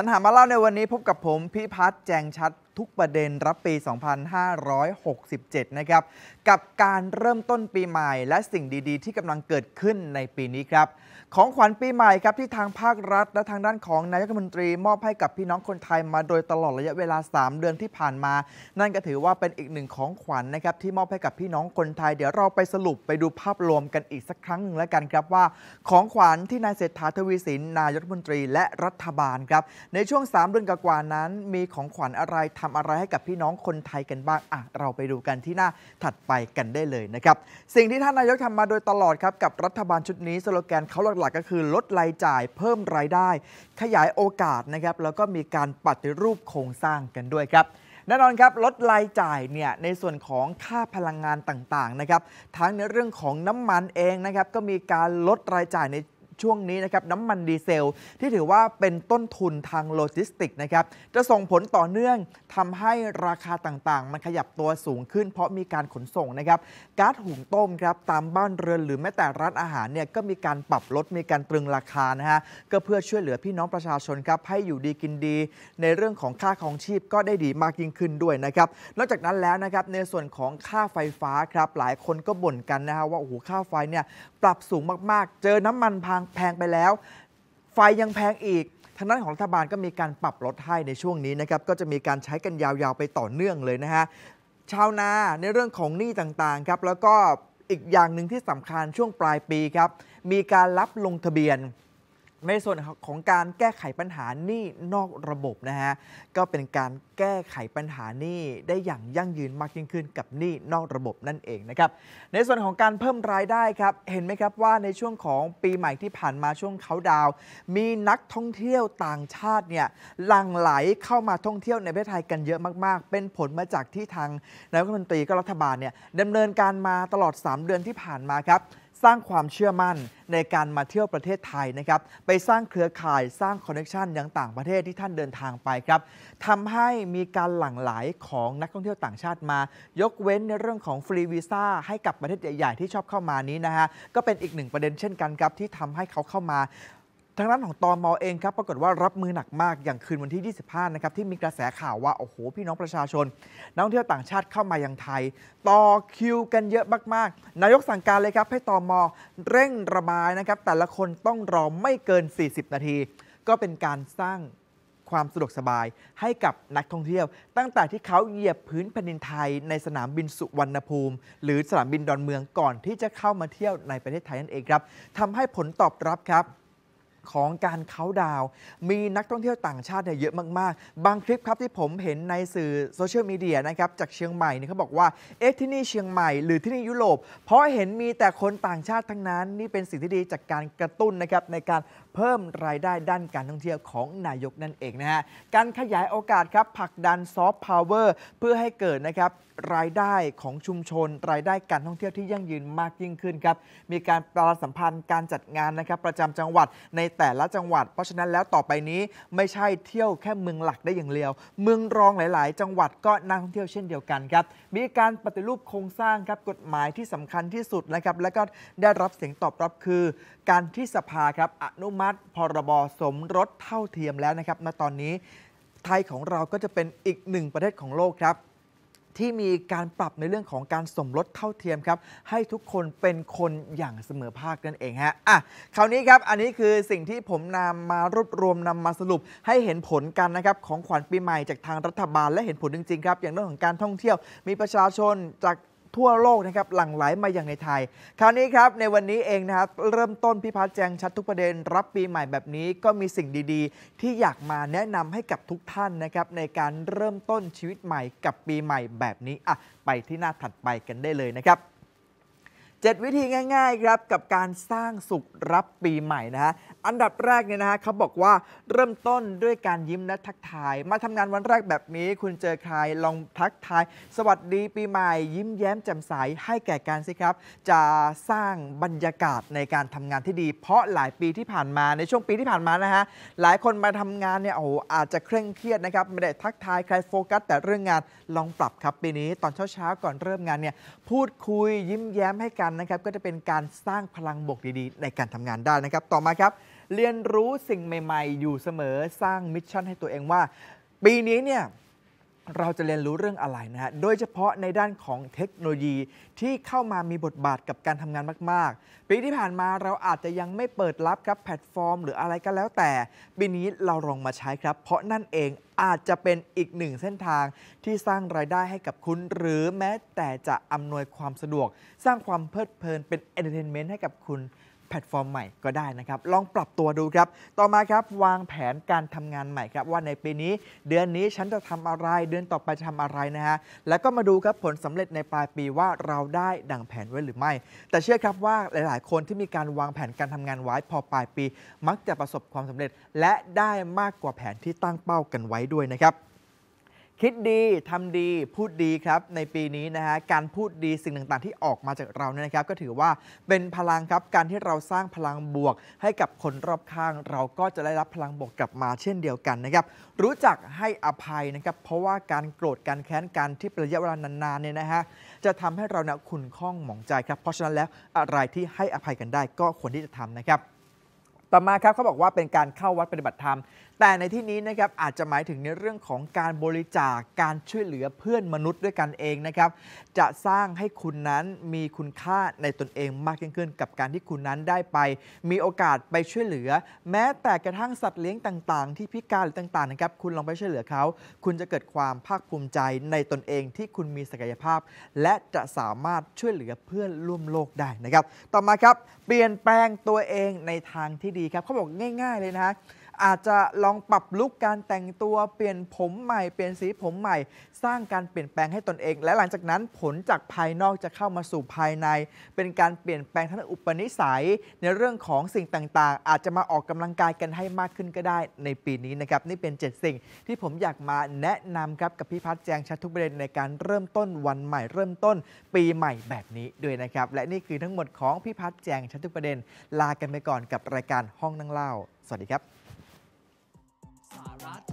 สันหามาเล่าในวันนี้พบกับผมพี่พัฒน์แจงชัดทุกประเด็นรับปี 2567 นะครับ กับการเริ่มต้นปีใหม่และสิ่งดี ๆ ที่กำลังเกิดขึ้นในปีนี้ครับของขวัญปีใหม่ครับที่ทางภาครัฐและทางด้านของนายกรัฐมนตรี มอบให้กับพี่น้องคนไทยมาโดยตลอดระยะเวลา 3 เดือนที่ผ่านมา นั่นก็ถือว่าเป็นอีกหนึ่งของขวัญนะครับที่มอบให้กับพี่น้องคนไทย เดี๋ยวเราไปสรุปไปดูภาพรวมกันอีกสักครั้งหนึ่งแล้วกันครับว่าของขวัญที่นายเศรษฐาทวีสินนายกรัฐมนตรี และรัฐบาลครับในช่วง3เดือนกว่านั้นมีของขวัญอะไรทำอะไรให้กับพี่น้องคนไทยกันบ้างอ่ะเราไปดูกันที่หน้า ถัดไปกันได้เลยนะครับ สิ่งที่ท่านนายกทำมาโดยตลอดครับกับรัฐบาลชุดนี้สโลแกนเขาหลักๆ ก็คือลดรายจ่ายเพิ่มรายได้ขยายโอกาสนะครับแล้วก็มีการปฏิรูปโครงสร้างกันด้วยครับ แน่นอนครับลดรายจ่ายเนี่ยในส่วนของค่าพลังงานต่างๆนะครับทั้งในเรื่องของน้ำมันเองนะครับก็มีการลดรายจ่ายในช่วงนี้นะครับน้ำมันดีเซลที่ถือว่าเป็นต้นทุนทางโลจิสติกนะครับจะส่งผลต่อเนื่อง ทำให้ราคาต่างๆ มันขยับตัวสูงขึ้นเพราะมีการขนส่งนะครับก๊าซหุงต้มครับตามบ้านเรือนหรือแม้แต่ร้านอาหารเนี่ยก็มีการปรับลดมีการตรึงราคานะฮะก็เพื่อช่วยเหลือพี่น้องประชาชนครับให้อยู่ดีกินดี ในเรื่องของค่าของชีพก็ได้ดีมากยิ่งขึ้นด้วยนะครับนอกจากนั้นแล้วนะครับในส่วนของค่าไฟฟ้าครับหลายคนก็บ่นกันนะฮะว่าโอ้โหค่าไฟเนี่ยปรับสูงมากๆ เจอน้ำมันพังแพงไปแล้ว ไฟยังแพงอีกทางด้านของรัฐบาลก็มีการปรับลดให้ในช่วงนี้นะครับ ก็จะมีการใช้กันยาวๆ ไปต่อเนื่องเลยนะฮะ ชาวนาในเรื่องของหนี้ต่างๆครับ แล้วก็อีกอย่างหนึ่งที่สำคัญช่วงปลายปีครับ มีการรับลงทะเบียนในส่วนของการแก้ไขปัญหานี่นอกระบบนะฮะก็เป็นการแก้ไขปัญหานี่ได้อย่างยั่งยืนมากยิ่งขึ้นกับนี่นอกระบบนั่นเองนะครับในส่วนของการเพิ่มรายได้ครับเห็นไหมครับว่าในช่วงของปีใหม่ที่ผ่านมาช่วงเขาดาวมีนักท่องเที่ยวต่างชาติเนี่ยหลั่งไหลเข้ามาท่องเที่ยวในประเทศไทยกันเยอะมากๆ เป็นผลมาจากที่ทางนายกรัฐมนตรีก็รัฐบาลเนี่ยดำเนินการมาตลอด 3 เดือนที่ผ่านมาครับสร้างความเชื่อมั่นในการมาเที่ยวประเทศไทยนะครับไปสร้างเครือข่ายสร้างคอนเนคชันยังต่างประเทศที่ท่านเดินทางไปครับทำให้มีการหลั่งไหลของนักท่องเที่ยวต่างชาติมา ยกเว้นในเรื่องของฟรีวีซ่าให้กับประเทศใหญ่ๆที่ชอบเข้ามานี้นะฮะก็เป็นอีกหนึ่งประเด็นเช่นกันครับที่ทำให้เขาเข้ามาทางด้านของตอมอเองครับ ปรากฏว่ารับมือหนักมากอย่างคืนวันที่ 25 นะครับที่มีกระแสข่าวว่าโอ้โหพี่น้องประชาชนนักท่องเที่ยวต่างชาติเข้ามายังไทย ต่อคิวกันเยอะมาก ๆ นายกสั่งการเลยครับให้ตอมอเร่งระบายนะครับ แต่ละคนต้องรอไม่เกิน 40 นาที ก็เป็นการสร้างความสะดวกสบายให้กับนักท่องเที่ยวตั้งแต่ที่เขาเหยียบพื้นแผ่นดินไทย ในสนามบินสุวรรณภูมิ หรือสนามบินดอนเมืองก่อนที่จะเข้ามาเที่ยวในประเทศไทยนั่นเองครับทำให้ผลตอบรับครับของการเขาดาวมีนักท่องเที่ยวต่างชาติเนี่ยเยอะมาก ๆ บางคลิปครับที่ผมเห็นในสื่อโซเชียลมีเดียนะครับจากเชียงใหม่เนี่ยเขาบอกว่าเอ๊ะที่นี่เชียงใหม่หรือที่นี่ยุโรปเพราะเห็นมีแต่คนต่างชาติทั้งนั้น นี่เป็นสิ่งที่ดีจากการกระตุ้นนะครับ ในการเพิ่มรายได้ด้านการท่องเที่ยวของนายกนั่นเองนะฮะ การขยายโอกาสครับผลักดันซอฟต์พาวเวอร์เพื่อให้เกิดนะครับรายได้ของชุมชน รายได้การท่องเที่ยวที่ยั่งยืนมากยิ่งขึ้นครับมีการประาสัมพันธ์การจัดงานนะครับประจำจังหวัดในแต่ละจังหวัด เพราะฉะนั้นแล้วต่อไปนี้ไม่ใช่เที่ยวแค่เมืองหลักได้อย่างเดียวเมืองรองหลาย ๆ จังหวัดก็นักท่องเที่ยวเช่นเดียวกันครับมีการปฏิรูปโครงสร้างครับกฎหมายที่สำคัญที่สุดนะครับและก็ได้รับเสียงตอบรับคือ การที่สภาครับอนุมัติติพรบสมรสเท่าเทียมแล้วนะครับ ณตอนนี้ไทยของเราก็จะเป็นอีกหนึ่งประเทศของโลกครับ ที่มีการปรับในเรื่องของการสมรสเท่าเทียมครับ ให้ทุกคนเป็นคนอย่างเสมอภาคนั่นเองฮะอ่ะคราวนี้ครับอันนี้คือสิ่งที่ผมนำมารวบรวมนำมาสรุปให้เห็นผลกันนะครับของขวัญปีใหม่ จากทางรัฐบาล และเห็นผลจริงๆครับอย่างเรื่องของการท่องเที่ยว มีประชาชนจากทั่วโลกนะครับหลั่งไหลมาอย่างในไทย คราวนี้ครับในวันนี้เองนะครับเริ่มต้นพิพัฒน์แจง ชัดทุกประเด็น รับปีใหม่แบบนี้ก็มีสิ่งดีๆ ที่อยากมาแนะนำให้กับทุกท่านนะครับในการเริ่มต้นชีวิตใหม่กับปีใหม่แบบนี้อ่ะไปที่หน้าถัดไปกันได้เลยนะครับ7วิธีง่ายๆครับกับการสร้างสุขรับปีใหม่นะฮะอันดับแรกเนี่ยนะฮะเขาบอกว่าเริ่มต้นด้วยการยิ้ม และทักทายมาทำงานวันแรกแบบนี้ คุณเจอใครลองทักทายสวัสดีปีใหม่ยิ้มแย้มแจ่มใสให้แก่การสิครับ จะสร้างบรรยากาศในการทำงานที่ดี เพราะหลายปีที่ผ่านมาในช่วงปีที่ผ่านมานะฮะหลายคนมาทำงานเนี่ยโอ้โหอาจจะเคร่งเครียดนะครับ ไม่ได้ทักทายใครโฟกัส แต่เรื่องงานลองปรับครับ ปีนี้ตอนเช้าๆก่อนเริ่มงานเนี่ย พูดคุยยิ้มแย้มให้กันันนะครับก็จะเป็นการสร้างพลังบวกดีๆ ในการทำงานได้นะครับ ต่อมาครับ เรียนรู้สิ่งใหม่ๆ อยู่เสมอสร้างมิชชั่นให้ตัวเองว่า ปีนี้เนี่ยเราจะเรียนรู้เรื่องอะไรนะฮะ โดยเฉพาะในด้านของเทคโนโลยีที่เข้ามามีบทบาทกับการทำงานมาก ๆ ปีที่ผ่านมาเราอาจจะยังไม่เปิดรับครับแพลตฟอร์มหรืออะไรก็แล้วแต่ ปีนี้เราลองมาใช้ครับ เพราะนั่นเองอาจจะเป็นอีกหนึ่งเส้นทาง ที่สร้างรายได้ให้กับคุณ หรือแม้แต่จะอำนวยความสะดวก สร้างความเพลิดเพลินเป็นเอนเตอร์เทนเมนต์ให้กับคุณแพลตฟอร์มใหม่ก็ได้นะครับ ลองปรับตัวดูครับ ต่อมาครับวางแผนการทำงานใหม่ครับ ว่าในปีนี้ เดือนนี้ฉันจะทำอะไรเดือนต่อไปจะทำอะไรนะฮะแล้วก็มาดูครับผลสำเร็จในปลายปีว่าเราได้ดังแผนไว้หรือไม่ แต่เชื่อครับว่าหลาย ๆ คนที่มีการวางแผนการทำงานไว้พอปลายปี มักจะประสบความสำเร็จและได้มากกว่าแผนที่ตั้งเป้ากันไว้ด้วยนะครับคิดดีทำดีพูดดีครับในปีนี้นะฮะการพูดดีสิ่งต่างๆ ที่ออกมาจากเราเนี่ยนะครับ ก็ถือว่าเป็นพลังครับการที่เราสร้างพลังบวก ให้กับคนรอบข้าง เราก็จะได้รับพลังบวกกลับมา เช่นเดียวกันนะครับ รู้จักให้อภัยนะครับ เพราะว่าการโกรธการแค้นการที่ประยะเวลานานๆเนี่ยนะฮะจะทำให้เราเนี่ยขุ่นข้องหมองใจครับ เพราะฉะนั้นแล้วอะไรที่ให้อภัยกันได้ก็ควรที่จะทำนะครับต่อมาครับเขาบอกว่าเป็นการเข้าวัดปฏิบัติธรรมแต่ในที่นี้นะครับอาจจะหมายถึงในเรื่องของการบริจาคกการช่วยเหลือเพื่อนมนุษย์ด้วยกันเองนะครับ จะสร้างให้คุณนั้นมีคุณค่าในตนเองมากยิ่งขึ้นกับการที่คุณนั้นได้ไปมีโอกาสไปช่วยเหลือ แม้แต่กระทั่งสัตว์เลี้ยงต่างๆ ที่พิการหรือต่างๆนะครับคุณลองไปช่วยเหลือเขาคุณจะเกิดความภาคภูมิใจในตนเองที่คุณมีศักยภาพ และจะสามารถช่วยเหลือเพื่อนร่วมโลกได้นะครับ ต่อมาครับ เปลี่ยนแปลงตัวเองในทางที่ดีครับเขาบอกง่ายๆเลยนะอาจจะลองปรับลุกการแต่งตัวเปลี่ยนผมใหม่เปลี่ยนสีผมใหม่ สร้างการเปลี่ยนแปลงให้ตนเอง และหลังจากนั้นผลจากภายนอกจะเข้ามาสู่ภายในเป็นการเปลี่ยนแปลงทั้งอุปนิสัยในเรื่องของสิ่งต่างๆ อาจจะมาออกกำลังกายกันให้มากขึ้นก็ได้ในปีนี้นะครับ นี่เป็น 7 สิ่งที่ผมอยากมาแนะนำครับกับพี่พัฒแจงชัดทุกประเด็นในการเริ่มต้นวันใหม่ เริ่มต้นปีใหม่แบบนี้ด้วยนะครับ และนี่คือทั้งหมดของพี่พัฒแจงชัดทุกประเด็น ลากันไปก่อนกับรายการห้องนั่งเล่า สวัสดีครับ Hot